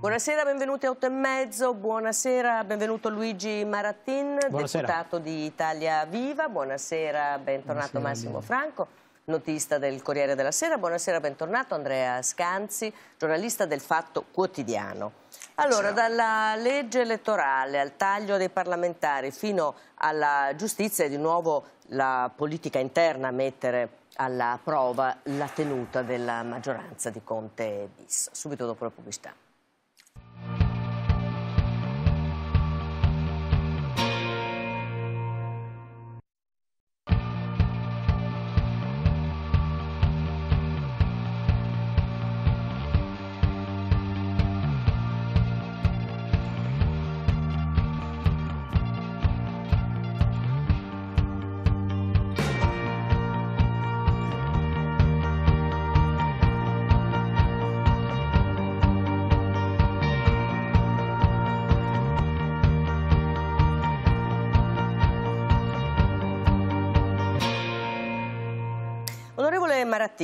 Buonasera, benvenuti a 8 e mezzo, buonasera, benvenuto Luigi Marattin, buonasera. deputato di Italia Viva, buonasera, bentornato buonasera, Massimo bene. Franco, notista del Corriere della Sera, buonasera, bentornato Andrea Scanzi, giornalista del Fatto Quotidiano. Allora, dalla legge elettorale al taglio dei parlamentari fino alla giustizia e di nuovo la politica interna a mettere alla prova la tenuta della maggioranza di Conte bis. Subito dopo la pubblicità.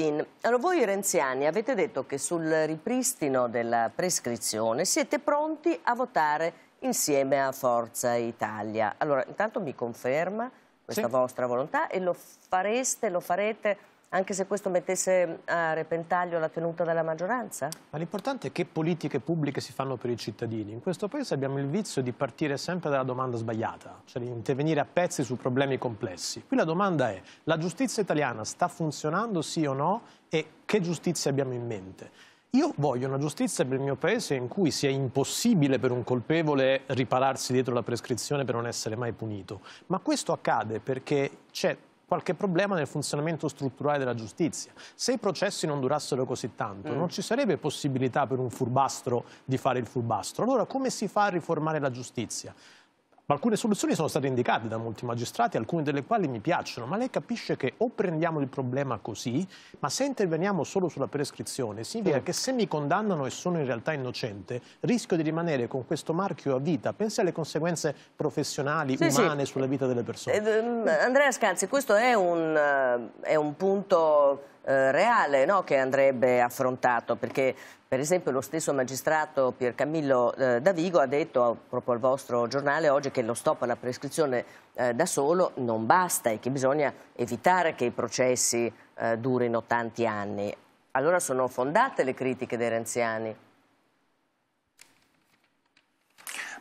Martin, allora voi renziani avete detto che sul ripristino della prescrizione siete pronti a votare insieme a Forza Italia. Allora, intanto mi conferma questa sì. vostra volontà e lo fareste, lo farete anche se questo mettesse a repentaglio la tenuta della maggioranza? Ma l'importante è che politiche pubbliche si fanno per i cittadini. In questo Paese abbiamo il vizio di partire sempre dalla domanda sbagliata, cioè di intervenire a pezzi su problemi complessi. Qui la domanda è, la giustizia italiana sta funzionando sì o no e che giustizia abbiamo in mente? Io voglio una giustizia per il mio paese in cui sia impossibile per un colpevole ripararsi dietro la prescrizione per non essere mai punito, ma questo accade perché c'è qualche problema nel funzionamento strutturale della giustizia. Se i processi non durassero così tanto, mm. non ci sarebbe possibilità per un furbastro di fare il furbastro. Allora come si fa a riformare la giustizia? Ma alcune soluzioni sono state indicate da molti magistrati, alcune delle quali mi piacciono, ma lei capisce che o prendiamo il problema così, ma se interveniamo solo sulla prescrizione, significa mm. che se mi condannano e sono in realtà innocente, rischio di rimanere con questo marchio a vita. Pensi alle conseguenze professionali, sì, umane, sì. sulla vita delle persone. Eh, mm, Andrea Scanzi, questo è un, eh, è un punto... Eh, reale no? che andrebbe affrontato perché per esempio lo stesso magistrato Piercamillo eh, Davigo ha detto proprio al vostro giornale oggi che lo stop alla prescrizione eh, da solo non basta e che bisogna evitare che i processi eh, durino tanti anni. Allora sono fondate le critiche dei renziani?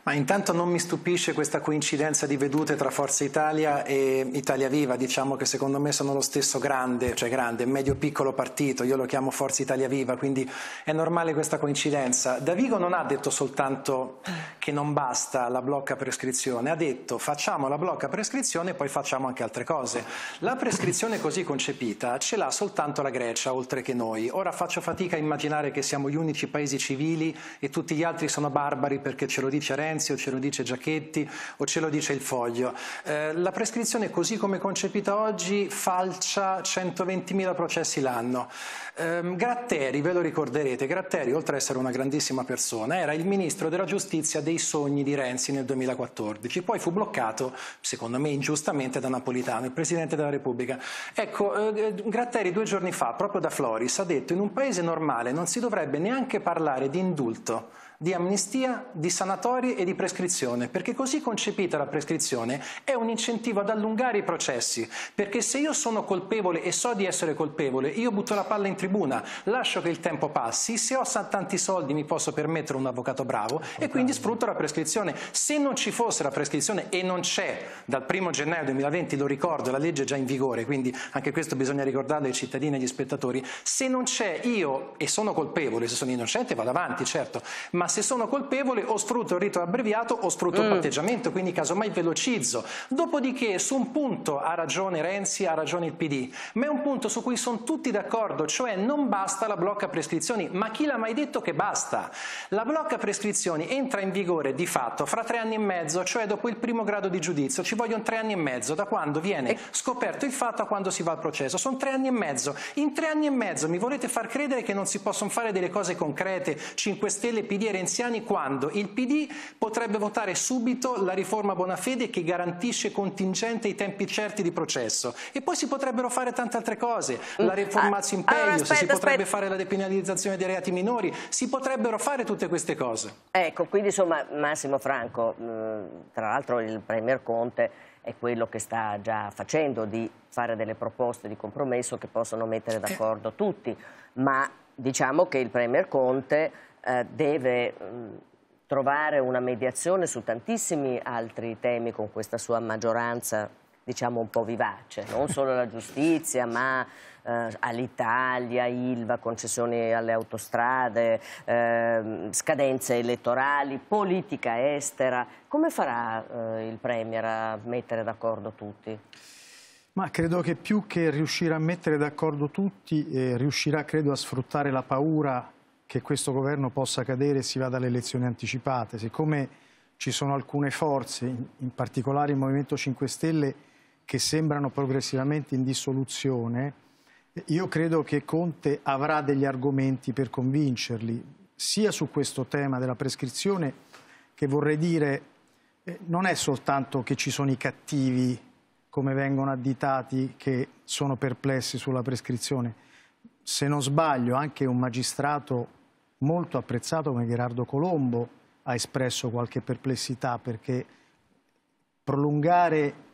Ma intanto non mi stupisce questa coincidenza di vedute tra Forza Italia e Italia Viva, diciamo che secondo me sono lo stesso grande, cioè grande, medio-piccolo partito, io lo chiamo Forza Italia Viva, quindi è normale questa coincidenza. Davigo non ha detto soltanto che non basta la blocca prescrizione, ha detto facciamo la blocca prescrizione e poi facciamo anche altre cose. La prescrizione così concepita ce l'ha soltanto la Grecia, oltre che noi. Ora faccio fatica a immaginare che siamo gli unici paesi civili e tutti gli altri sono barbari perché ce lo dice Renzi Renzi o ce lo dice Giachetti o ce lo dice il Foglio. Eh, la prescrizione così come concepita oggi falcia 120.000 processi l'anno. Eh, Gratteri, ve lo ricorderete, Gratteri oltre ad essere una grandissima persona era il ministro della giustizia dei sogni di Renzi nel 2014, poi fu bloccato, secondo me ingiustamente, da Napolitano, il Presidente della Repubblica. Ecco, eh, Gratteri due giorni fa, proprio da Floris, ha detto in un paese normale non si dovrebbe neanche parlare di indulto di amnistia, di sanatorie e di prescrizione, perché così concepita la prescrizione è un incentivo ad allungare i processi, perché se io sono colpevole e so di essere colpevole, io butto la palla in tribuna, lascio che il tempo passi, se ho tanti soldi mi posso permettere un avvocato bravo okay. e esatto. quindi sfrutto la prescrizione. Se non ci fosse la prescrizione e non c'è dal 1 gennaio 2020, lo ricordo, la legge è già in vigore, quindi anche questo bisogna ricordarlo ai cittadini e agli spettatori, se non c'è io e sono colpevole, se sono innocente vado avanti, certo, ma se sono colpevole o sfrutto il rito abbreviato o sfrutto mm. il patteggiamento, quindi casomai velocizzo. Dopodiché su un punto ha ragione Renzi, ha ragione il PD, ma è un punto su cui sono tutti d'accordo, cioè non basta la blocca prescrizioni, ma chi l'ha mai detto che basta? La blocca prescrizioni entra in vigore di fatto fra tre anni e mezzo, cioè dopo il primo grado di giudizio, ci vogliono tre anni e mezzo da quando viene scoperto il fatto a quando si va al processo, sono tre anni e mezzo. In tre anni e mezzo mi volete far credere che non si possono fare delle cose concrete, 5 Stelle, PD e renziani quando il PD potrebbe votare subito la riforma Bonafede che garantisce contingente i tempi certi di processo e poi si potrebbero fare tante altre cose, la mm, riforma ah, imperio, allora, aspetta, si potrebbe aspetta. fare la depenalizzazione dei reati minori, si potrebbero fare tutte queste cose. Ecco, quindi insomma Massimo Franco, mm, tra l'altro il Premier Conte è quello che sta già facendo, di fare delle proposte di compromesso che possono mettere eh. d'accordo tutti, ma diciamo che il Premier Conte eh, deve mm, trovare una mediazione su tantissimi altri temi con questa sua maggioranza diciamo un po' vivace, non solo la giustizia ma eh, all'Italia, Ilva, concessioni alle autostrade, eh, scadenze elettorali, politica estera. Come farà eh, il Premier a mettere d'accordo tutti? Ma credo che più che riuscire a mettere d'accordo tutti, eh, riuscirà credo a sfruttare la paura che questo governo possa cadere e si vada alle elezioni anticipate. Siccome ci sono alcune forze, in particolare il Movimento 5 Stelle, che sembrano progressivamente in dissoluzione, io credo che Conte avrà degli argomenti per convincerli, sia su questo tema della prescrizione, che vorrei dire eh, non è soltanto che ci sono i cattivi, come vengono additati, che sono perplessi sulla prescrizione. Se non sbaglio, anche un magistrato molto apprezzato come Gerardo Colombo ha espresso qualche perplessità perché prolungare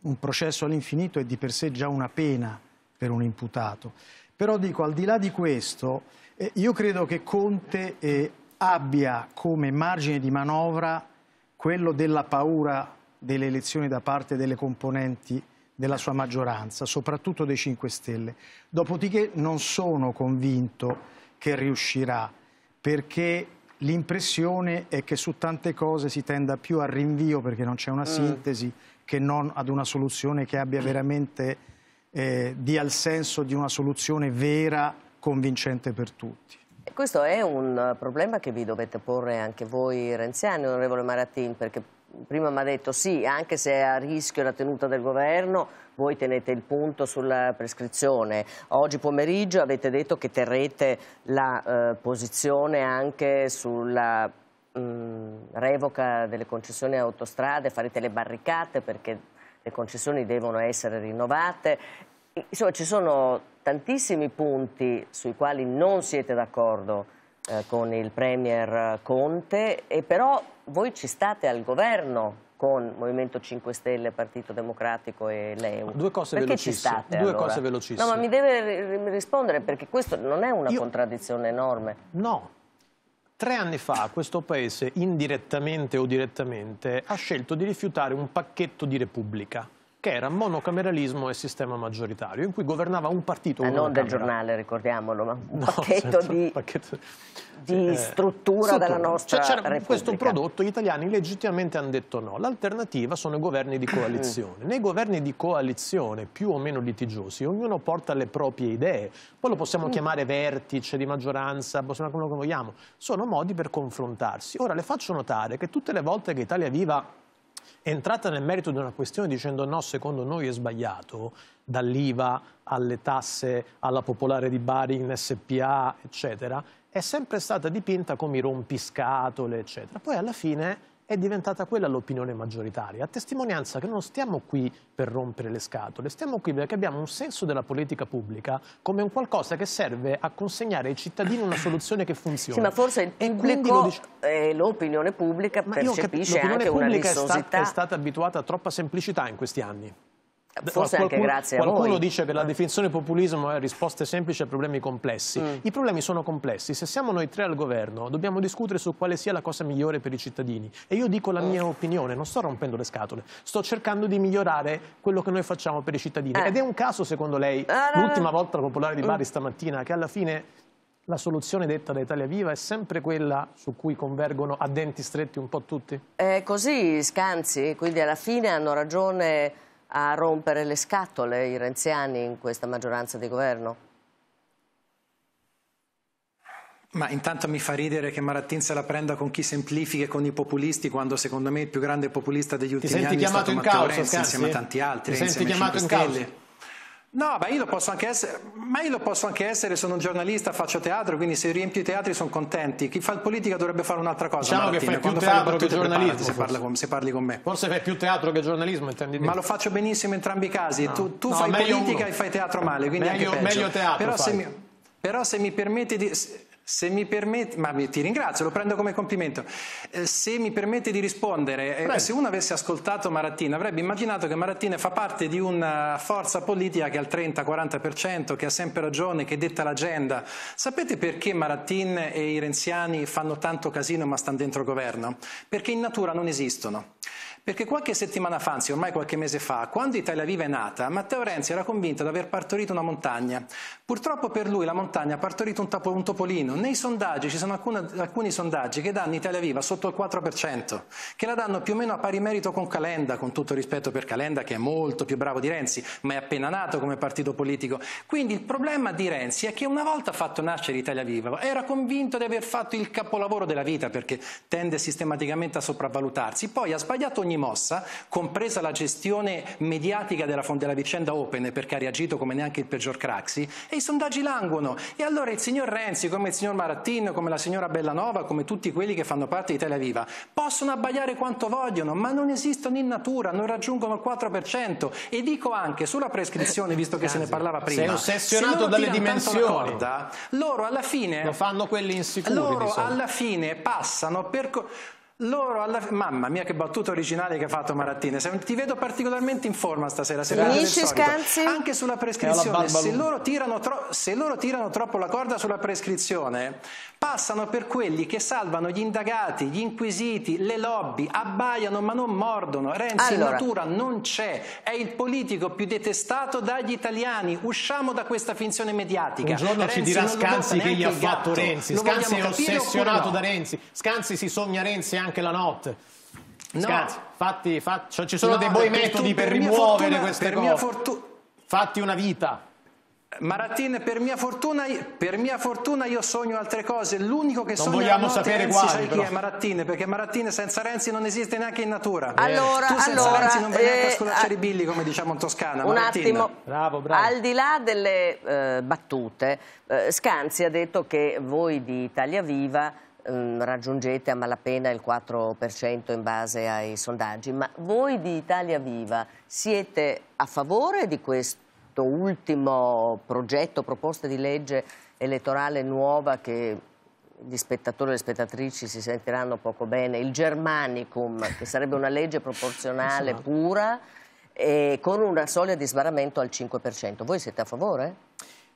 un processo all'infinito è di per sé già una pena per un imputato. Però dico, al di là di questo, eh, io credo che Conte eh, abbia come margine di manovra quello della paura delle elezioni da parte delle componenti della sua maggioranza, soprattutto dei 5 Stelle. Dopodiché non sono convinto che riuscirà, perché l'impressione è che su tante cose si tenda più al rinvio perché non c'è una mm. sintesi che non ad una soluzione che abbia veramente, eh, dia il senso di una soluzione vera, convincente per tutti. Questo è un problema che vi dovete porre anche voi renziani, onorevole Maratin, perché prima mi ha detto sì, anche se è a rischio la tenuta del governo, voi tenete il punto sulla prescrizione. Oggi pomeriggio avete detto che terrete la eh, posizione anche sulla mh, mm, revoca delle concessioni autostrade, farete le barricate perché le concessioni devono essere rinnovate. Insomma, ci sono tantissimi punti sui quali non siete d'accordo eh, con il Premier Conte, e però voi ci state al governo con Movimento 5 Stelle, Partito Democratico e l'EU. Due cose perché velocissime. State, Due allora? cose velocissime. No, ma mi deve rispondere perché questo non è una Io... contraddizione enorme. No. Tre anni fa questo paese, indirettamente o direttamente, ha scelto di rifiutare un pacchetto di Repubblica che era monocameralismo e sistema maggioritario, in cui governava un partito. E non del giornale, ricordiamolo, ma un no, pacchetto certo, di, pacchetto, di eh, struttura, struttura della cioè, nostra cioè, Repubblica. Questo prodotto gli italiani legittimamente hanno detto no. L'alternativa sono i governi di mm. coalizione. Nei governi di coalizione, più o meno litigiosi, ognuno porta le proprie idee. Poi lo possiamo mm. chiamare vertice di maggioranza, possiamo chiamare quello che vogliamo. Sono modi per confrontarsi. Ora, le faccio notare che tutte le volte che Italia Viva entrata nel merito di una questione dicendo no, secondo noi è sbagliato, dall'IVA alle tasse, alla popolare di Bari in SPA, eccetera, è sempre stata dipinta come i rompiscatole, eccetera. Poi alla fine è diventata quella l'opinione maggioritaria, a testimonianza che non stiamo qui per rompere le scatole, stiamo qui perché abbiamo un senso della politica pubblica come un qualcosa che serve a consegnare ai cittadini una soluzione che funziona. Sì, ma forse il pubblico dice... l'opinione pubblica ma percepisce anche una pubblica è stata abituata a troppa semplicità in questi anni. Forse qualcuno, anche grazie a Qualcuno voi. dice che la eh. definizione populismo è risposte semplici a problemi complessi. Mm. I problemi sono complessi. Se siamo noi tre al governo, dobbiamo discutere su quale sia la cosa migliore per i cittadini. E io dico la eh. mia opinione, non sto rompendo le scatole. Sto cercando di migliorare quello che noi facciamo per i cittadini. Eh. Ed è un caso, secondo lei, ah, l'ultima no, no. volta popolare di mm. Bari mm. stamattina, che alla fine la soluzione detta da Italia Viva è sempre quella su cui convergono a denti stretti un po' tutti? È così, Scanzi. Quindi alla fine hanno ragione a rompere le scatole i renziani in questa maggioranza di governo? Ma intanto mi fa ridere che Marattin se la prenda con chi semplifica e con i populisti quando secondo me il più grande populista degli ultimi anni è stato Matteo Renzi insieme a tanti altri. Ti senti chiamato in causa? No, ma io, essere, ma io, lo posso anche essere, sono un giornalista, faccio teatro, quindi se riempio i teatri sono contenti. Chi fa il politica dovrebbe fare un'altra cosa. Diciamo Martina, che fai più teatro che giornalismo. Se, parla con, se, parli con me. Forse fai più teatro che giornalismo, intendi dire. Ma lo faccio benissimo in entrambi i casi. No. Tu, tu no, fai politica uno. e fai teatro male, quindi meglio, anche peggio. Meglio teatro Però se, mi, però se mi permetti di... Se, se mi permette, ma ti ringrazio, lo prendo come complimento. Eh, se mi permette di rispondere, eh, se uno avesse ascoltato Marattini avrebbe immaginato che Marattini fa parte di una forza politica che ha il 30-40%, che ha sempre ragione, che detta l'agenda. Sapete perché Marattin e i renziani fanno tanto casino ma stanno dentro governo? Perché in natura non esistono. Perché qualche settimana fa, anzi ormai qualche mese fa, quando Italia Viva è nata, Matteo Renzi era convinto di aver partorito una montagna. Purtroppo per lui la montagna ha partorito un, topo, un topolino. Nei sondaggi ci sono alcune, alcuni sondaggi che danno Italia Viva sotto il 4%, che la danno più o meno a pari merito con Calenda, con tutto rispetto per Calenda che è molto più bravo di Renzi, ma è appena nato come partito politico. Quindi il problema di Renzi è che una volta fatto nascere Italia Viva era convinto di aver fatto il capolavoro della vita perché tende sistematicamente a sopravvalutarsi, poi ha sbagliato ogni ogni mossa, compresa la gestione mediatica della, della vicenda Open, perché ha reagito come neanche il peggior Craxi, e i sondaggi languono. E allora il signor Renzi, come il signor Marattin, come la signora Bellanova, come tutti quelli che fanno parte di Italia Viva, possono abbagliare quanto vogliono, ma non esistono in natura, non raggiungono il 4%. E dico anche sulla prescrizione, visto che Anzi, se ne parlava prima. Sei ossessionato dalle dimensioni. Corda, loro alla fine... Lo fanno quelli insicuri. Loro alla fine passano per loro alla mamma mia che battuta originale che ha fatto Marattini ti vedo particolarmente in forma stasera se Finisci anche sulla prescrizione se loro, se loro, tirano troppo la corda sulla prescrizione passano per quelli che salvano gli indagati gli inquisiti, le lobby abbaiano ma non mordono Renzi allora. in natura non c'è è il politico più detestato dagli italiani usciamo da questa finzione mediatica un giorno Renzi ci dirà Scanzi che gli ha fatto Renzi Scanzi è ossessionato no? da Renzi Scanzi si sogna Renzi anche neanche la notte. No. Scherzi, fatti, fatti, ci sono no, dei buoni metodi per, per rimuovere fortuna, queste per cose. fatti una vita. Maratin, per mia, fortuna, per mia, fortuna, io sogno altre cose. L'unico che non sogno vogliamo sapere Renzi, quali, sai però. chi è Maratin, perché Maratin senza Renzi non esiste neanche in natura. Eh. Allora, tu senza allora, Renzi non vai eh, a scolacciare i ah, billi, come diciamo in Toscana. Un Maratin. attimo, bravo, bravo. al di là delle eh, battute, eh, Scanzi ha detto che voi di Italia Viva Ehm, raggiungete a malapena il 4% in base ai sondaggi, ma voi di Italia Viva siete a favore di questo ultimo progetto, proposta di legge elettorale nuova che gli spettatori e le spettatrici si sentiranno poco bene, il Germanicum, che sarebbe una legge proporzionale esatto. pura, e con una soglia di sbarramento al 5%. Voi siete a favore?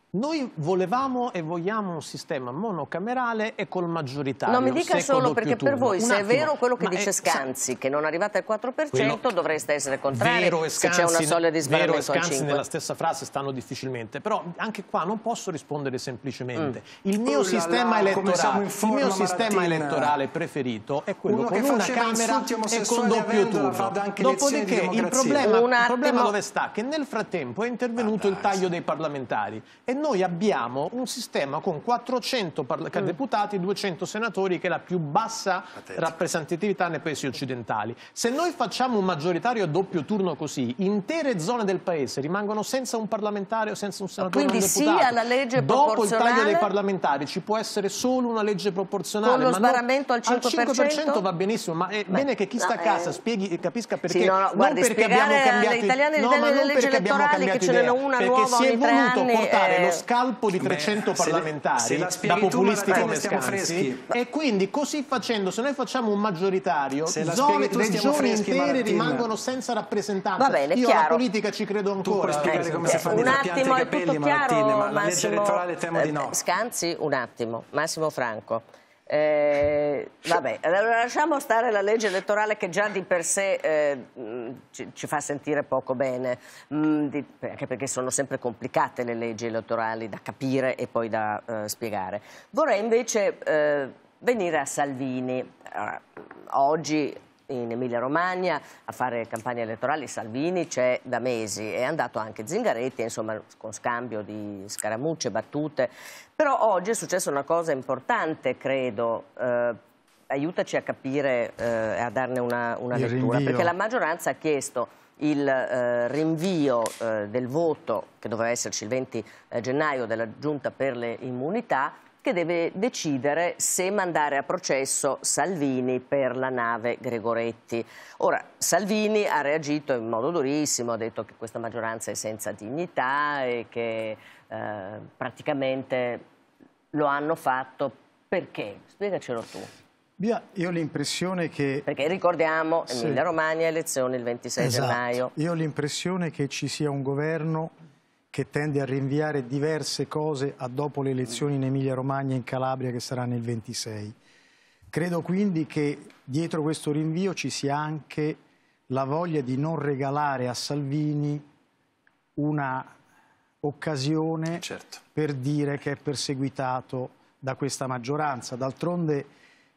Noi volevamo e vogliamo un sistema monocamerale e col maggioritario. Non mi dica solo perché per voi, se è vero quello che dice Scanzi, che non arrivate al 4%, dovreste essere contrari se c'è una soglia di sbarramento Vero e Scanzi nella stessa frase stanno difficilmente, però anche qua non posso rispondere semplicemente. Mm. Il mio, sistema, elettorale, il mio sistema elettorale preferito è quello con una Camera e con doppio turno. Dopodiché il problema, dove sta? Che nel frattempo è intervenuto ah, il taglio dei parlamentari e noi abbiamo un sistema con 400 mm. deputati e 200 senatori che è la più bassa Attenzione. rappresentatività nei paesi occidentali. Se noi facciamo un maggioritario a doppio turno così, intere zone del paese rimangono senza un parlamentare o senza un senatore. Quindi sì alla legge Dopo il taglio dei parlamentari ci può essere solo una legge proporzionale. Con lo sbarramento al 5%? Al 5% va benissimo, ma è Beh, bene che chi sta no, a eh, casa eh... spieghi, capisca perché. Sì, no, no, non perché abbiamo cambiato... No, ma non perché abbiamo cambiato idea, perché si è voluto portare eh, uno eh, scalpo di 300 beh, parlamentari le, da populisti come Scanzi e quindi così facendo se noi facciamo un maggioritario zone, regioni intere Martina. rimangono senza rappresentanza. Bene, Io chiaro. alla politica ci credo ancora. Tu puoi spiegare come eh, si fanno un attimo, capelli, Martine, ma Massimo, la legge elettorale temo di eh, no. Scanzi, un attimo. Massimo Franco. Eh, vabbè, allora lasciamo stare la legge elettorale che già di per sé eh, ci, ci, fa sentire poco bene, mh, mm, di, anche perché sono sempre complicate le leggi elettorali da capire e poi da eh, spiegare. Vorrei invece eh, venire a Salvini. Allora, ah, oggi in Emilia Romagna a fare campagna elettorale, Salvini c'è da mesi, è andato anche Zingaretti, insomma con scambio di scaramucce, battute, però oggi è successa una cosa importante credo, eh, aiutaci a capire eh, e eh, a darne una, una lettura, perché la maggioranza ha chiesto il eh, rinvio eh, del voto che doveva esserci il 20 eh, gennaio della giunta per le immunità che deve decidere se mandare a processo Salvini per la nave Gregoretti. Ora, Salvini ha reagito in modo durissimo, ha detto che questa maggioranza è senza dignità e che eh, praticamente lo hanno fatto perché? Spiegacelo tu. Bia, io ho l'impressione che... Perché ricordiamo, sì. Emilia Romagna, elezioni il 26 esatto. gennaio. Io ho l'impressione che ci sia un governo che tende a rinviare diverse cose a dopo le elezioni in Emilia-Romagna e in Calabria che saranno il 26. Credo quindi che dietro questo rinvio ci sia anche la voglia di non regalare a Salvini una occasione certo. per dire che è perseguitato da questa maggioranza. D'altronde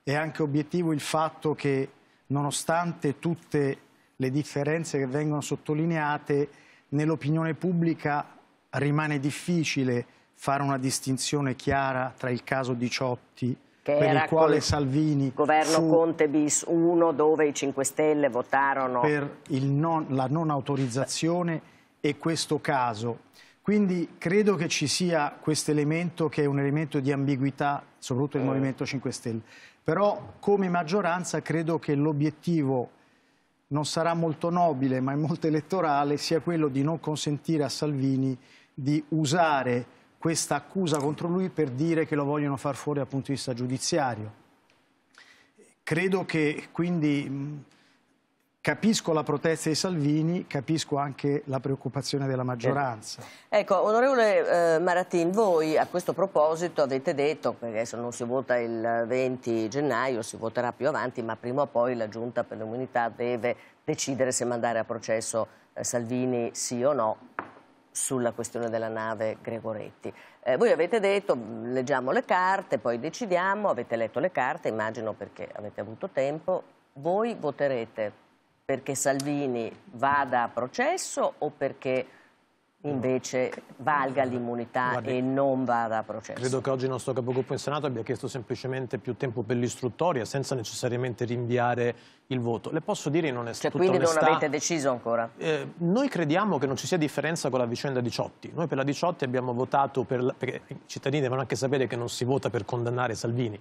è anche obiettivo il fatto che nonostante tutte le differenze che vengono sottolineate, nell'opinione pubblica rimane difficile fare una distinzione chiara tra il caso Diciotti che per il quale Salvini governo Conte bis 1 dove i 5 Stelle votarono per non, la non autorizzazione e questo caso. Quindi credo che ci sia questo elemento che è un elemento di ambiguità, soprattutto del mm. Movimento 5 Stelle. Però come maggioranza credo che l'obiettivo non sarà molto nobile, ma è molto elettorale, sia quello di non consentire a Salvini di usare questa accusa contro lui per dire che lo vogliono far fuori dal punto di vista giudiziario. Credo che quindi capisco la protesta di Salvini, capisco anche la preoccupazione della maggioranza. Eh, ecco, onorevole eh, Maratin, voi a questo proposito avete detto, perché adesso non si vota il 20 gennaio, si voterà più avanti, ma prima o poi la Giunta per l'immunità deve decidere se mandare a processo eh, Salvini sì o no, sulla questione della nave Gregoretti. Eh, voi avete detto, mm, leggiamo le carte, poi decidiamo, avete letto le carte, immagino perché avete avuto tempo, voi voterete perché Salvini vada a processo o perché invece valga l'immunità e non vada a processo. Credo che oggi il nostro capogruppo in Senato abbia chiesto semplicemente più tempo per l'istruttoria senza necessariamente rinviare il voto. Le posso dire in onestà... Cioè, quindi onestà, non avete deciso ancora? Eh, noi crediamo che non ci sia differenza con la vicenda 18. Noi per la 18 abbiamo votato per... La, perché i cittadini devono anche sapere che non si vota per condannare Salvini,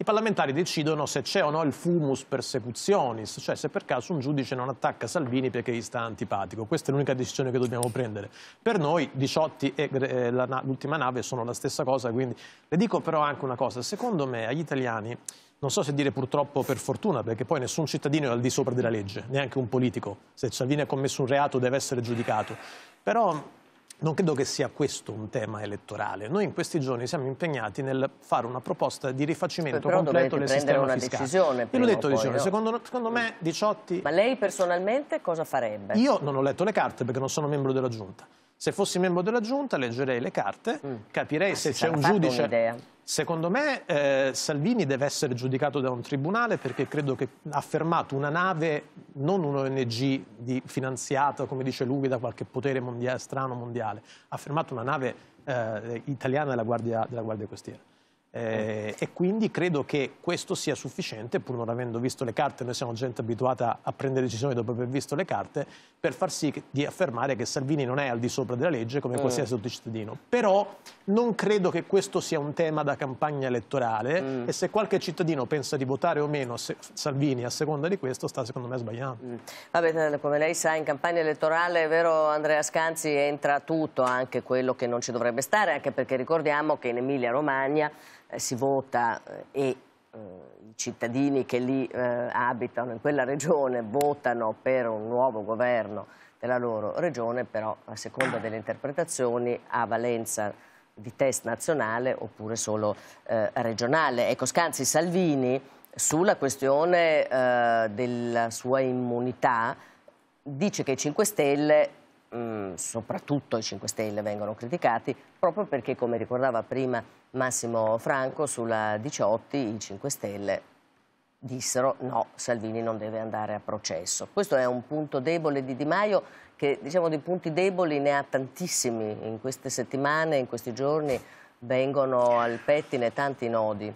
i parlamentari decidono se c'è o no il fumus persecutionis, cioè se per caso un giudice non attacca Salvini perché gli sta antipatico. Questa è l'unica decisione che dobbiamo prendere. Per noi Diciotti e eh, l'ultima nave sono la stessa cosa, quindi le dico però anche una cosa, secondo me agli italiani non so se dire purtroppo per fortuna, perché poi nessun cittadino è al di sopra della legge, neanche un politico. Se Salvini ha commesso un reato deve essere giudicato. Però non credo che sia questo un tema elettorale. Noi in questi giorni siamo impegnati nel fare una proposta di rifacimento Però completo del sistema una fiscale. Decisione Io l'ho detto, poi, diciamo, secondo, secondo, me 18. Ma lei personalmente cosa farebbe? Io non ho letto le carte perché non sono membro della Giunta. Se fossi membro della giunta leggerei le carte, mm. capirei Ma ah, se c'è un giudice... Secondo me eh, Salvini deve essere giudicato da un tribunale perché credo che ha fermato una nave, non un un'ONG finanziata, come dice lui, da qualche potere mondiale, strano mondiale, ha fermato una nave eh, italiana della Guardia, della Guardia Costiera. Eh, e quindi credo che questo sia sufficiente, pur non avendo visto le carte, noi siamo gente abituata a prendere decisioni dopo aver visto le carte, per far sì che, di affermare che Salvini non è al di sopra della legge come mm. qualsiasi altro cittadino. Però non credo che questo sia un tema da campagna elettorale mm. e se qualche cittadino pensa di votare o meno Salvini a seconda di questo sta secondo me sbagliando. Mm. Vabbè, eh, come lei sa in campagna elettorale, è vero Andrea Scanzi, entra tutto, anche quello che non ci dovrebbe stare, anche perché ricordiamo che in Emilia Romagna eh, si vota eh, e eh, i cittadini che lì abitano in quella regione votano per un nuovo governo della loro regione, però a seconda delle interpretazioni ha valenza di test nazionale oppure solo eh, regionale. Ecco, Scanzi Salvini sulla questione eh, della sua immunità dice che i 5 Stelle mh, mm. soprattutto i 5 Stelle vengono criticati proprio perché, come ricordava prima Massimo Franco, sulla 18 i 5 Stelle dissero no, Salvini non deve andare a processo. Questo è un punto debole di Di Maio che diciamo di punti deboli ne ha tantissimi in queste settimane, in questi giorni vengono al pettine tanti nodi.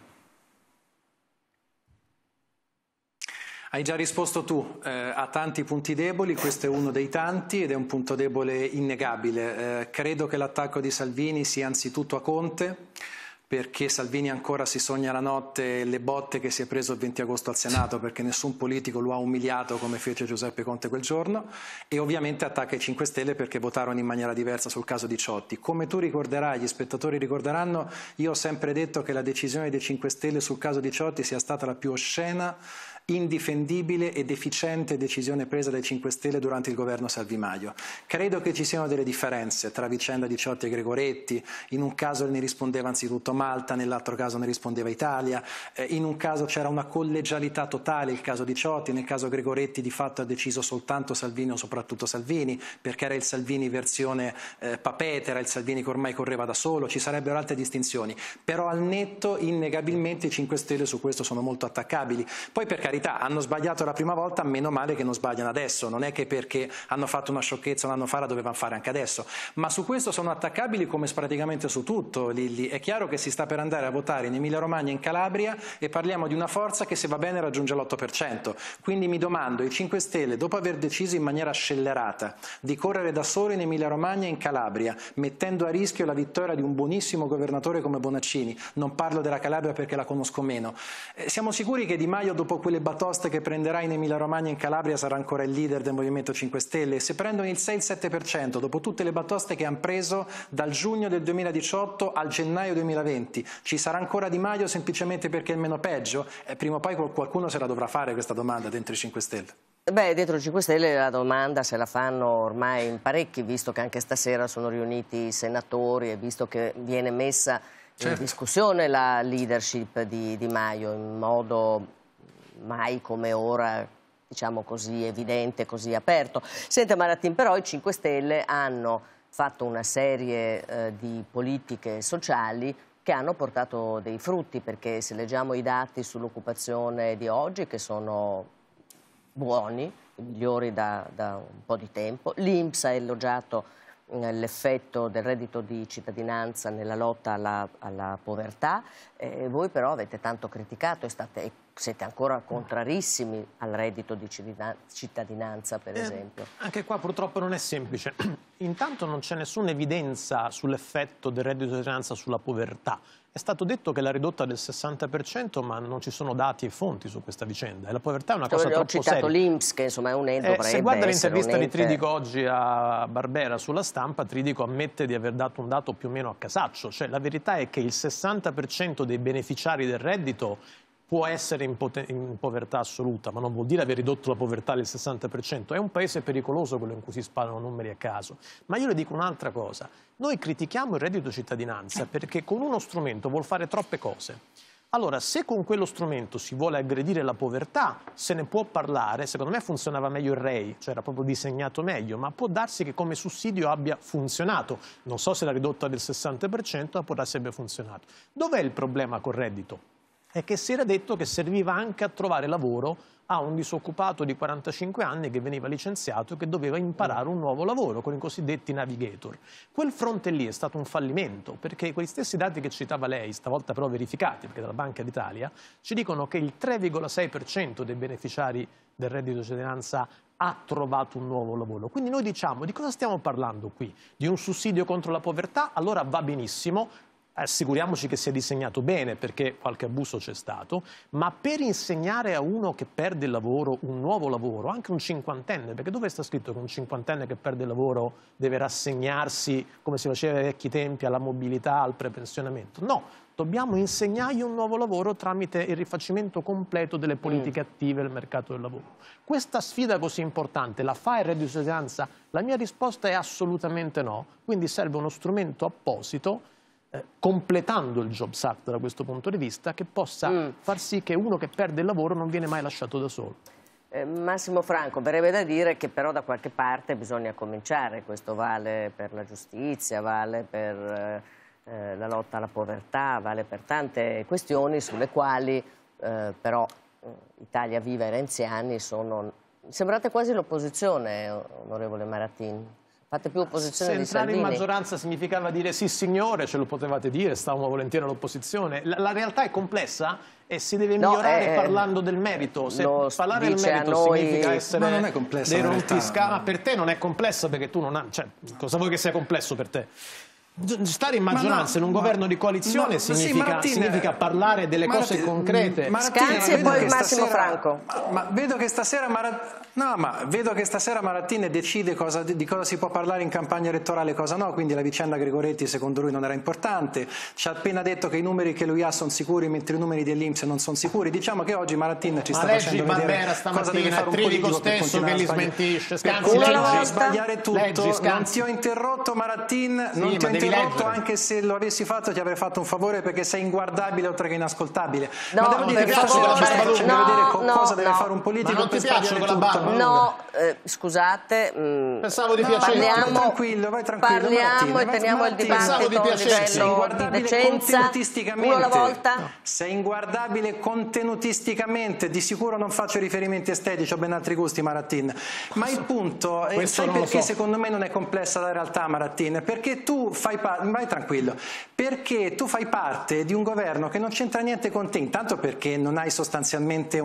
Hai già risposto tu eh, a tanti punti deboli, questo è uno dei tanti ed è un punto debole innegabile. Eh, credo che l'attacco di Salvini sia anzitutto a Conte, perché Salvini ancora si sogna la notte le botte che si è preso il 20 agosto al Senato, perché nessun politico lo ha umiliato come fece Giuseppe Conte quel giorno, e ovviamente attacca i 5 Stelle perché votarono in maniera diversa sul caso di Ciotti. Come tu ricorderai, gli spettatori ricorderanno, io ho sempre detto che la decisione dei 5 Stelle sul caso di Ciotti sia stata la più oscena indifendibile ed efficiente decisione presa dai 5 Stelle durante il governo Salvi Maio. Credo che ci siano delle differenze tra vicenda di Ciotti e Gregoretti, in un caso ne rispondeva anzitutto Malta, nell'altro caso ne rispondeva Italia, eh, in un caso c'era una collegialità totale, il caso di Ciotti, nel caso Gregoretti di fatto ha deciso soltanto Salvini o soprattutto Salvini, perché era il Salvini versione eh, papete, era il Salvini che ormai correva da solo, ci sarebbero altre distinzioni, però al netto innegabilmente i 5 Stelle su questo sono molto attaccabili. Poi per carità carità, hanno sbagliato la prima volta, meno male che non sbagliano adesso, non è che perché hanno fatto una sciocchezza un anno fa la dovevano fare anche adesso, ma su questo sono attaccabili come praticamente su tutto, Lilli. È chiaro che si sta per andare a votare in Emilia Romagna e in Calabria e parliamo di una forza che se va bene raggiunge l'8%, quindi mi domando, i 5 Stelle, dopo aver deciso in maniera scellerata di correre da soli in Emilia Romagna e in Calabria, mettendo a rischio la vittoria di un buonissimo governatore come Bonaccini, non parlo della Calabria perché la conosco meno, eh, siamo sicuri che Di Maio dopo quelle Batosta che prenderà in Emilia Romagna e in Calabria sarà ancora il leader del Movimento 5 Stelle. Se prendono il 6-7% dopo tutte le batoste che hanno preso dal giugno del 2018 al gennaio 2020, ci sarà ancora Di Maio semplicemente perché è il meno peggio? Eh, prima o poi qualcuno se la dovrà fare questa domanda dentro i 5 Stelle. Beh, dentro il 5 Stelle la domanda se la fanno ormai in parecchi, visto che anche stasera sono riuniti i senatori e visto che viene messa certo. in discussione la leadership di, di Maio in modo mai come ora diciamo così evidente, così aperto. Senta Maratin, però i 5 Stelle hanno fatto una serie eh, di politiche sociali che hanno portato dei frutti, perché se leggiamo i dati sull'occupazione di oggi, che sono buoni, migliori da, da un po' di tempo, l'Inps ha elogiato eh, l'effetto del reddito di cittadinanza nella lotta alla, alla povertà, eh, voi però avete tanto criticato e state siete ancora contrarissimi al reddito di cittadinanza, per eh, esempio. Anche qua purtroppo non è semplice. Intanto non c'è nessuna evidenza sull'effetto del reddito di cittadinanza sulla povertà. È stato detto che l'ha ridotta del 60%, ma non ci sono dati e fonti su questa vicenda. E la povertà è una sì, cioè, cosa troppo seria. Ho citato l'Inps, che insomma è un ente, eh, Se guarda l'intervista di Tridico oggi a Barbera sulla stampa, Tridico ammette di aver dato un dato più o meno a casaccio. Cioè la verità è che il 60% dei beneficiari del reddito può essere in, in, povertà assoluta, ma non vuol dire aver ridotto la povertà del 60%. È un paese pericoloso quello in cui si sparano numeri a caso. Ma io le dico un'altra cosa. Noi critichiamo il reddito cittadinanza eh. perché con uno strumento vuol fare troppe cose. Allora, se con quello strumento si vuole aggredire la povertà, se ne può parlare, secondo me funzionava meglio il REI, cioè era proprio disegnato meglio, ma può darsi che come sussidio abbia funzionato. Non so se l'ha ridotta del 60%, ma può darsi abbia funzionato. Dov'è il problema col reddito? è che si era detto che serviva anche a trovare lavoro a un disoccupato di 45 anni che veniva licenziato e che doveva imparare un nuovo lavoro con i cosiddetti navigator. Quel fronte lì è stato un fallimento perché quegli stessi dati che citava lei, stavolta però verificati perché dalla Banca d'Italia, ci dicono che il 3,6% dei beneficiari del reddito di cittadinanza ha trovato un nuovo lavoro. Quindi noi diciamo di cosa stiamo parlando qui? Di un sussidio contro la povertà? Allora va benissimo, assicuriamoci che sia disegnato bene perché qualche abuso c'è stato, ma per insegnare a uno che perde il lavoro un nuovo lavoro, anche un cinquantenne, perché dove sta scritto che un cinquantenne che perde il lavoro deve rassegnarsi, come si faceva ai vecchi tempi, alla mobilità, al prepensionamento? No, dobbiamo insegnargli un nuovo lavoro tramite il rifacimento completo delle politiche mm. attive del mercato del lavoro. Questa sfida così importante la fa il reddito di cittadinanza? La mia risposta è assolutamente no, quindi serve uno strumento apposito eh, completando il Jobs Act da questo punto di vista, che possa mm. far sì che uno che perde il lavoro non viene mai lasciato da solo. Eh, Massimo Franco, verrebbe da dire che però da qualche parte bisogna cominciare, questo vale per la giustizia, vale per eh, eh la lotta alla povertà, vale per tante questioni sulle quali eh, però Italia Viva e Renziani sono... Sembrate quasi l'opposizione, onorevole Maratin. Fate più opposizione Se Entrare in maggioranza significava dire sì signore, ce lo potevate dire, stavamo volentieri all'opposizione. La, la, realtà è complessa e si deve migliorare no, eh, eh, parlando del merito. Se parlare del merito noi... significa essere ma non è complessa, dei scala, per te non è complessa perché tu non hai... Cioè, cosa vuoi che sia complesso per te? Stare in maggioranza ma no, in un governo ma, di coalizione no, significa, sì, Martina, significa, parlare delle Martina, cose concrete. Martina, Scanzi e poi Massimo stasera, Franco. Ma, ma, vedo che stasera Marat No, ma vedo che stasera Marattine decide cosa, di cosa si può parlare in campagna elettorale e cosa no, quindi la vicenda Gregoretti secondo lui non era importante. Ci ha appena detto che i numeri che lui ha sono sicuri, mentre i numeri dell'Inps non sono sicuri. Diciamo che oggi Marattine ci ma sta facendo vedere cosa deve fare un politico stesso che li smentisce. Scanzi, per leggi, sbagliare tutto. Leggi, non ti ho interrotto Marattine, sì, non ti ho interrotto anche se lo avessi fatto ti avrei fatto un favore perché sei inguardabile oltre che inascoltabile. No, ma devo dire che stasera ci sta facendo vedere cosa deve fare un politico per sbagliare tutto. No, eh, scusate. Mh, mm, Pensavo di no, piacere. Parliamo, vai tranquillo, vai tranquillo. Parliamo Martina, e teniamo Martina. il dibattito di a livello di decenza. Uno alla volta. No. Sei inguardabile contenutisticamente. Di sicuro non faccio riferimenti estetici, ho ben altri gusti, Maratin. Ma il punto è, sai perché so. secondo me non è complessa la realtà, Maratin? Perché tu fai parte, vai tranquillo, perché tu fai parte di un governo che non c'entra niente con te, intanto perché non hai sostanzialmente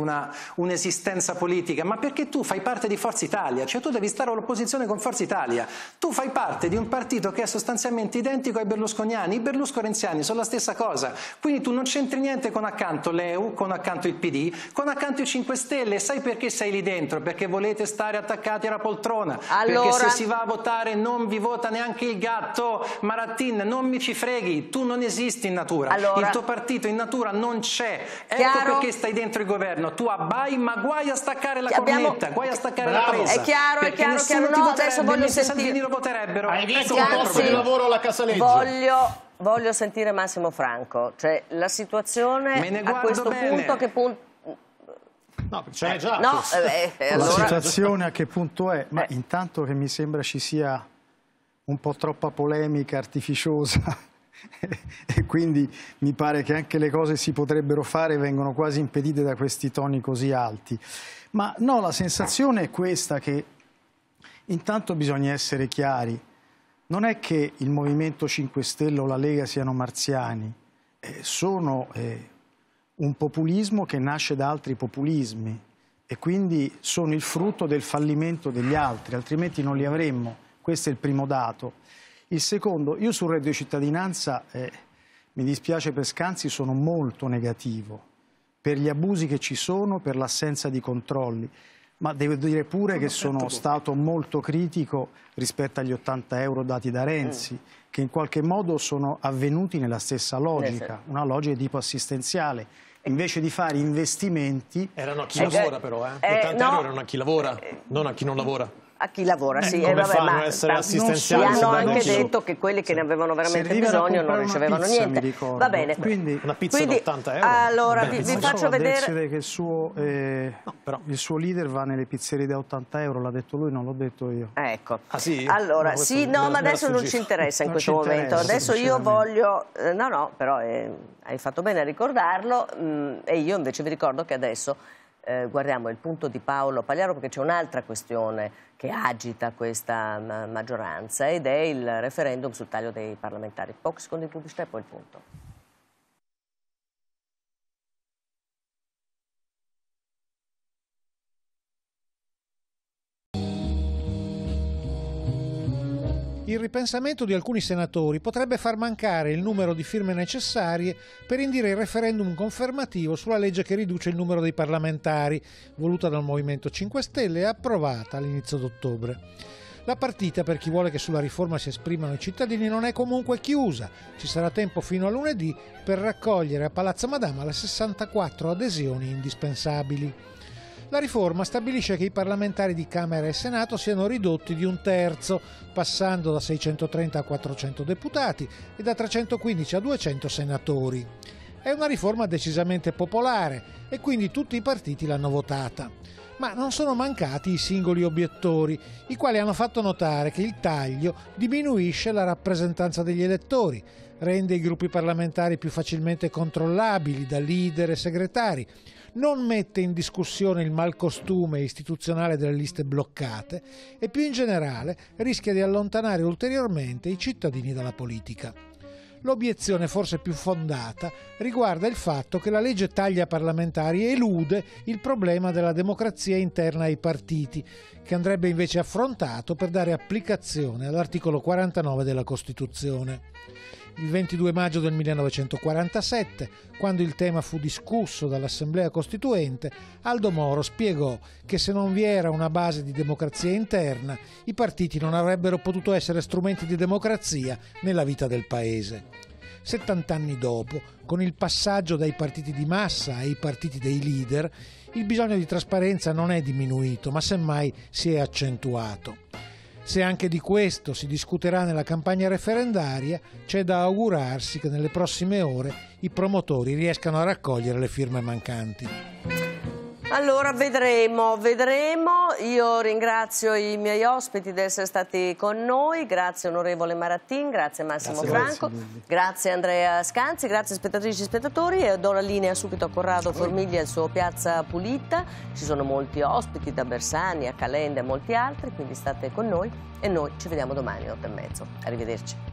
un'esistenza politica, ma perché tu fai parte di Forza Italia, cioè tu devi stare all'opposizione con Forza Italia, tu fai parte di un partito che è sostanzialmente identico ai berlusconiani, i berluscorenziani sono la stessa cosa, quindi tu non c'entri niente con accanto l'EU, con accanto il PD, con accanto i 5 Stelle, sai perché sei lì dentro? Perché volete stare attaccati alla poltrona, allora... perché se si va a votare non vi vota neanche il gatto, Maratin non mi ci freghi, tu non esisti in natura, allora... il tuo partito in natura non c'è, ecco Chiaro... perché stai dentro il governo, tu abbai ma guai a staccare la cornetta, abbiamo guai a staccare Bravo. la presa. È chiaro, è chiaro, chiaro. No, adesso voglio sentire. lo voterebbero. Hai visto un posto di lavoro alla Casaleggio? Voglio voglio sentire Massimo Franco, cioè la situazione a questo bene. punto che punto No, cioè già. No, eh, eh, allora... La situazione a che punto è? Ma eh. intanto che mi sembra ci sia un po' troppa polemica artificiosa e quindi mi pare che anche le cose si potrebbero fare vengono quasi impedite da questi toni così alti. Ma no, la sensazione è questa che intanto bisogna essere chiari. Non è che il Movimento 5 Stelle o la Lega siano marziani, eh, sono eh, un populismo che nasce da altri populismi e quindi sono il frutto del fallimento degli altri, altrimenti non li avremmo. Questo è il primo dato. Il secondo, io sul reddito di cittadinanza, eh, mi dispiace per Scanzi, sono molto negativo per gli abusi che ci sono, per l'assenza di controlli. Ma devo dire pure non che sono poco. stato molto critico rispetto agli 80 euro dati da Renzi, mm. che in qualche modo sono avvenuti nella stessa eh, logica, certo. una logica di tipo assistenziale. Invece di fare investimenti... Erano a chi lavora però, eh? 80 eh, no. euro erano a chi lavora, eh, non a chi non lavora a chi lavora, eh, sì. Come eh, vabbè, fanno ma, essere assistenziali? hanno anche detto che quelli che ne avevano veramente bisogno non ricevevano pizza, niente. Va bene. Quindi, una pizza quindi, 80 euro. Allora, vi, vi faccio so, vedere... che il suo, eh, no, però. il suo leader va nelle pizzerie da 80 euro, l'ha detto lui, non l'ho detto io. Ecco. Ah, sì? Allora, no, sì, no, ma adesso non ci interessa in questo momento. Adesso io voglio... Eh, no, no, però eh, hai fatto bene a ricordarlo mm, e io invece vi ricordo che adesso eh, guardiamo il punto di Paolo Pagliaro perché c'è un'altra questione che agita questa ma maggioranza ed è il referendum sul taglio dei parlamentari. Pochi secondi di pubblicità e poi il punto. il ripensamento di alcuni senatori potrebbe far mancare il numero di firme necessarie per indire il referendum confermativo sulla legge che riduce il numero dei parlamentari, voluta dal Movimento 5 Stelle e approvata all'inizio d'ottobre. La partita, per chi vuole che sulla riforma si esprimano i cittadini, non è comunque chiusa. Ci sarà tempo fino a lunedì per raccogliere a Palazzo Madama le 64 adesioni indispensabili. La riforma stabilisce che i parlamentari di Camera e Senato siano ridotti di un terzo, passando da 630 a 400 deputati e da 315 a 200 senatori. È una riforma decisamente popolare e quindi tutti i partiti l'hanno votata. Ma non sono mancati i singoli obiettori, i quali hanno fatto notare che il taglio diminuisce la rappresentanza degli elettori, rende i gruppi parlamentari più facilmente controllabili da leader e segretari, non mette in discussione il malcostume istituzionale delle liste bloccate e più in generale rischia di allontanare ulteriormente i cittadini dalla politica. L'obiezione forse più fondata riguarda il fatto che la legge taglia parlamentari elude il problema della democrazia interna ai partiti, che andrebbe invece affrontato per dare applicazione all'articolo 49 della Costituzione il 22 maggio del 1947, quando il tema fu discusso dall'Assemblea Costituente, Aldo Moro spiegò che se non vi era una base di democrazia interna, i partiti non avrebbero potuto essere strumenti di democrazia nella vita del Paese. 70 anni dopo, con il passaggio dai partiti di massa ai partiti dei leader, il bisogno di trasparenza non è diminuito, ma semmai si è accentuato. Se anche di questo si discuterà nella campagna referendaria, c'è da augurarsi che nelle prossime ore i promotori riescano a raccogliere le firme mancanti. Allora vedremo, vedremo. Io ringrazio i miei ospiti di essere stati con noi. Grazie onorevole Marattin, grazie Massimo grazie, Franco, grazie. grazie, Andrea Scanzi, grazie spettatrici e spettatori e do la linea subito a Corrado Formiglia e il suo Piazza Pulita. Ci sono molti ospiti da Bersani a Calenda e molti altri, quindi state con noi e noi ci vediamo domani alle 8 e mezzo. Arrivederci.